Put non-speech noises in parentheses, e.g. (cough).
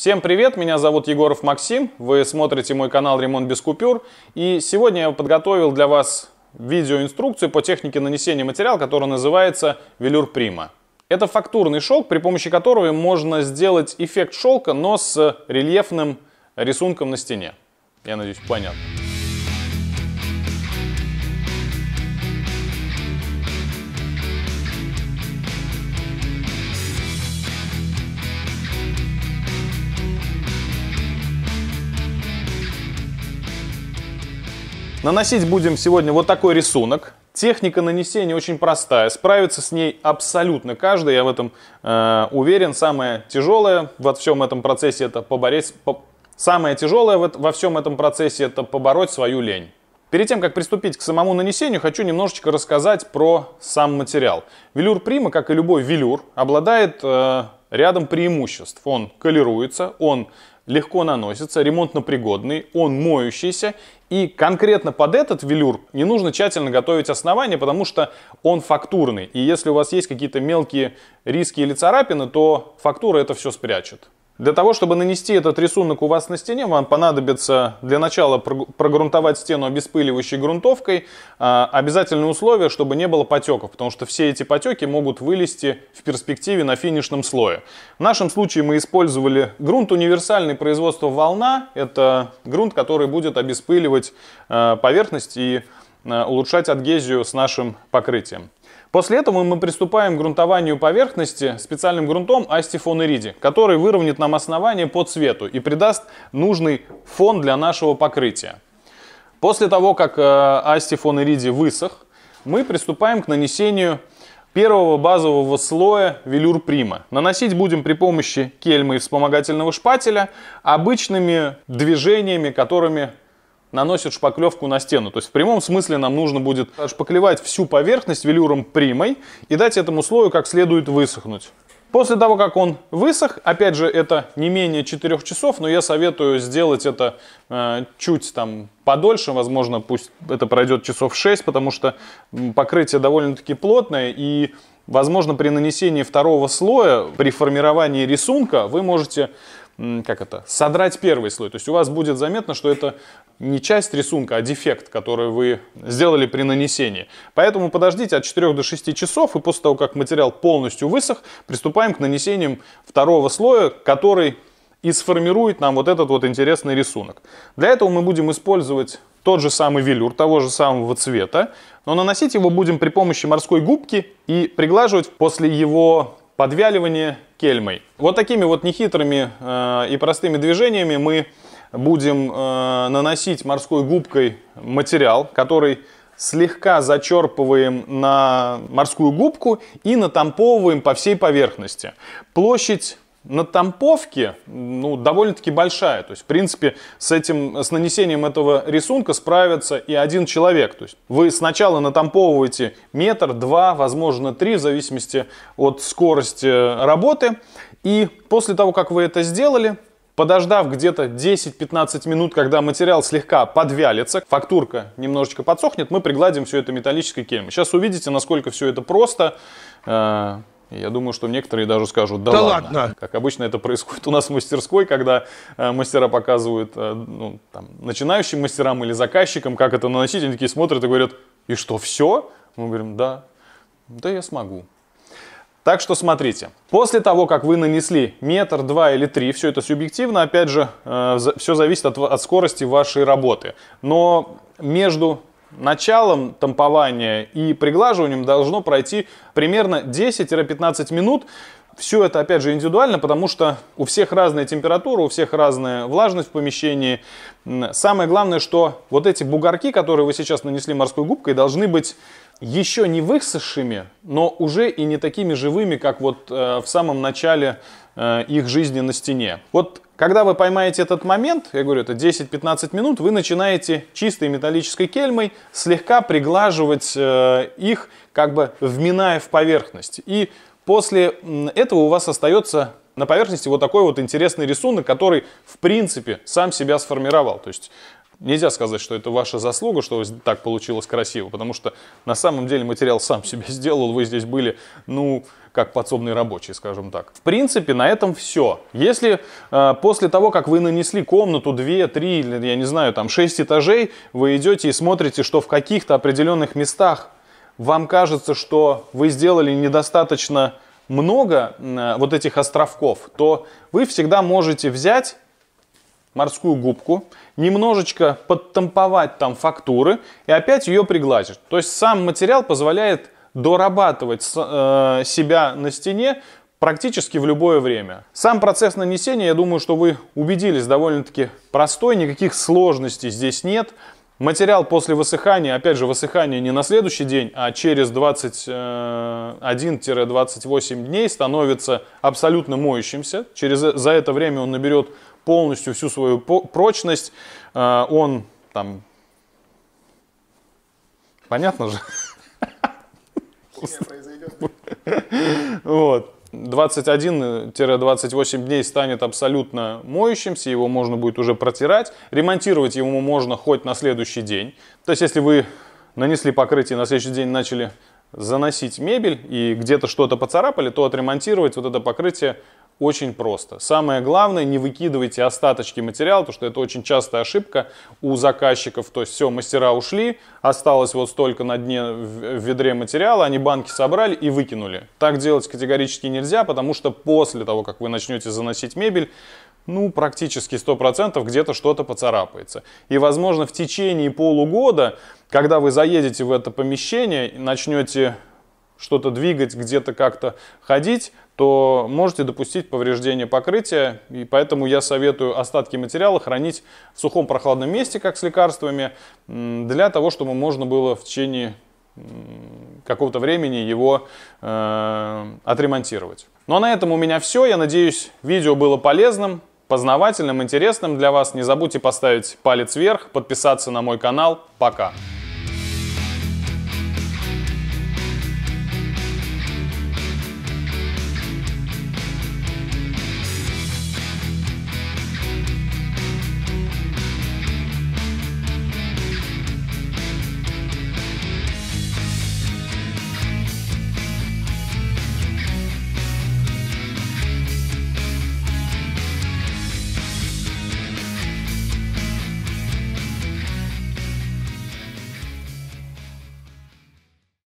Всем привет, меня зовут Егоров Максим, вы смотрите мой канал «Ремонт без купюр», и сегодня я подготовил для вас видеоинструкцию по технике нанесения материала, которая называется «Велюр Прима». Это фактурный шелк, при помощи которого можно сделать эффект шелка, но с рельефным рисунком на стене. Я надеюсь, понятно. Наносить будем сегодня вот такой рисунок. Техника нанесения очень простая, справится с ней абсолютно каждый, я в этом э, уверен. Самое тяжелое во всем этом процессе это побороть, по... самое тяжелое во всем этом процессе это побороть свою лень. Перед тем, как приступить к самому нанесению, хочу немножечко рассказать про сам материал. Велюр Прима, как и любой велюр, обладает э, рядом преимуществ. Он колируется, он легко наносится, ремонтно-пригодный, он моющийся. И конкретно под этот велюр не нужно тщательно готовить основание, потому что он фактурный. И если у вас есть какие-то мелкие риски или царапины, то фактура это все спрячет. Для того, чтобы нанести этот рисунок у вас на стене, вам понадобится для начала прогрунтовать стену обеспыливающей грунтовкой. А, обязательное условие, чтобы не было потеков, потому что все эти потеки могут вылезти в перспективе на финишном слое. В нашем случае мы использовали грунт универсальный производства волна. Это грунт, который будет обеспыливать а, поверхность и а, улучшать адгезию с нашим покрытием. После этого мы приступаем к грунтованию поверхности специальным грунтом Астифон Ириди, который выровняет нам основание по цвету и придаст нужный фон для нашего покрытия. После того, как э, Астифон Ириди высох, мы приступаем к нанесению первого базового слоя велюр прима. Наносить будем при помощи кельмы и вспомогательного шпателя обычными движениями, которыми наносит шпаклевку на стену. То есть в прямом смысле нам нужно будет шпаклевать всю поверхность велюром примой и дать этому слою как следует высохнуть. После того, как он высох, опять же, это не менее 4 часов, но я советую сделать это э, чуть там подольше, возможно, пусть это пройдет часов 6, потому что покрытие довольно-таки плотное, и, возможно, при нанесении второго слоя, при формировании рисунка вы можете как это, содрать первый слой. То есть у вас будет заметно, что это не часть рисунка, а дефект, который вы сделали при нанесении. Поэтому подождите от 4 до 6 часов, и после того, как материал полностью высох, приступаем к нанесению второго слоя, который и сформирует нам вот этот вот интересный рисунок. Для этого мы будем использовать тот же самый велюр, того же самого цвета, но наносить его будем при помощи морской губки и приглаживать после его подвяливания кельмой. Вот такими вот нехитрыми э, и простыми движениями мы будем э, наносить морской губкой материал, который слегка зачерпываем на морскую губку и натамповываем по всей поверхности. Площадь на тамповке ну, довольно-таки большая. То есть, в принципе, с, этим, с нанесением этого рисунка справится и один человек. То есть, вы сначала натамповываете метр, два, возможно, три, в зависимости от скорости э, работы. И после того, как вы это сделали, Подождав где-то 10-15 минут, когда материал слегка подвялится, фактурка немножечко подсохнет, мы пригладим все это металлической кельмой. Сейчас увидите, насколько все это просто. Э, я думаю, что некоторые даже скажут, да, да ладно. ладно. Как обычно это происходит у нас в мастерской, когда э, мастера показывают э, ну, там, начинающим мастерам или заказчикам, как это наносить, они такие смотрят и говорят, и что, все? Мы говорим, да, да я смогу. Так что смотрите, после того, как вы нанесли метр, два или три, все это субъективно, опять же, э, все зависит от, от скорости вашей работы. Но между Началом тампования и приглаживанием должно пройти примерно 10-15 минут. Все это, опять же, индивидуально, потому что у всех разная температура, у всех разная влажность в помещении. Самое главное, что вот эти бугорки, которые вы сейчас нанесли морской губкой, должны быть еще не высохшими, но уже и не такими живыми, как вот э, в самом начале э, их жизни на стене. Вот когда вы поймаете этот момент, я говорю, это 10-15 минут, вы начинаете чистой металлической кельмой слегка приглаживать э, их, как бы вминая в поверхность. И после этого у вас остается на поверхности вот такой вот интересный рисунок, который, в принципе, сам себя сформировал. То есть нельзя сказать, что это ваша заслуга, что так получилось красиво, потому что на самом деле материал сам себе (laughs) сделал, вы здесь были, ну, как подсобные рабочие, скажем так. В принципе, на этом все. Если э, после того, как вы нанесли комнату 2, 3, или, я не знаю, там 6 этажей, вы идете и смотрите, что в каких-то определенных местах вам кажется, что вы сделали недостаточно много э, вот этих островков, то вы всегда можете взять морскую губку, немножечко подтамповать там фактуры и опять ее пригладить, То есть сам материал позволяет дорабатывать э, себя на стене практически в любое время. Сам процесс нанесения, я думаю, что вы убедились, довольно-таки простой, никаких сложностей здесь нет. Материал после высыхания, опять же, высыхание не на следующий день, а через 21-28 э, дней становится абсолютно моющимся. Через, э, за это время он наберет полностью всю свою прочность. Э, он там... Понятно же? Вот. 21-28 дней станет абсолютно моющимся, его можно будет уже протирать. Ремонтировать его можно хоть на следующий день. То есть, если вы нанесли покрытие на следующий день начали заносить мебель и где-то что-то поцарапали, то отремонтировать вот это покрытие очень просто. Самое главное, не выкидывайте остаточки материала, потому что это очень частая ошибка у заказчиков. То есть все, мастера ушли, осталось вот столько на дне в ведре материала, они банки собрали и выкинули. Так делать категорически нельзя, потому что после того, как вы начнете заносить мебель, ну, практически 100% где-то что-то поцарапается. И, возможно, в течение полугода, когда вы заедете в это помещение, начнете что-то двигать, где-то как-то ходить, то можете допустить повреждение покрытия, и поэтому я советую остатки материала хранить в сухом прохладном месте, как с лекарствами, для того, чтобы можно было в течение какого-то времени его э, отремонтировать. Ну а на этом у меня все. Я надеюсь, видео было полезным, познавательным, интересным для вас. Не забудьте поставить палец вверх, подписаться на мой канал. Пока!